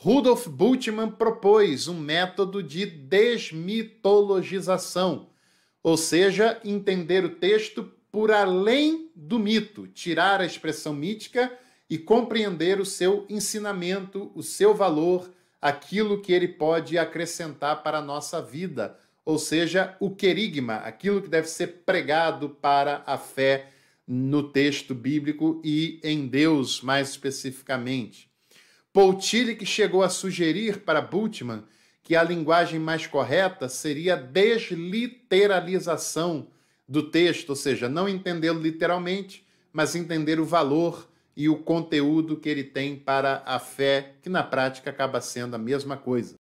Rudolf Bultmann propôs um método de desmitologização, ou seja, entender o texto por além do mito, tirar a expressão mítica e compreender o seu ensinamento, o seu valor, aquilo que ele pode acrescentar para a nossa vida, ou seja, o querigma, aquilo que deve ser pregado para a fé no texto bíblico e em Deus mais especificamente. Poutilli que chegou a sugerir para Bultmann que a linguagem mais correta seria a desliteralização do texto, ou seja, não entendê-lo literalmente, mas entender o valor e o conteúdo que ele tem para a fé, que na prática acaba sendo a mesma coisa.